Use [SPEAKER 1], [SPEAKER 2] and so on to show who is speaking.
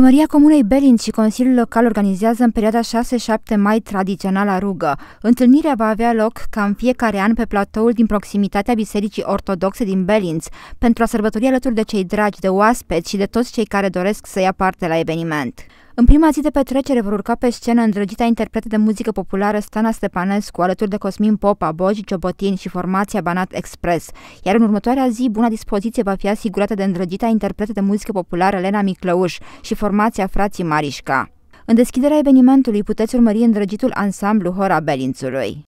[SPEAKER 1] Primăria Comunei Belin și Consiliul Local organizează în perioada 6-7 mai tradiționala rugă. Întâlnirea va avea loc ca în fiecare an pe platoul din proximitatea Bisericii Ortodoxe din Belinț, pentru a sărbători alături de cei dragi de oaspeți și de toți cei care doresc să ia parte la eveniment. În prima zi de petrecere vor urca pe scenă îndrăgita interpretă de muzică populară Stana Stepanescu alături de Cosmin Popa, Boji Ciobotin și formația Banat Express, iar în următoarea zi buna dispoziție va fi asigurată de îndrăgita interpretă de muzică populară Lena Miclăuș și formația Frații Marișca. În deschiderea evenimentului puteți urmări îndrăgitul ansamblu Hora Belințului.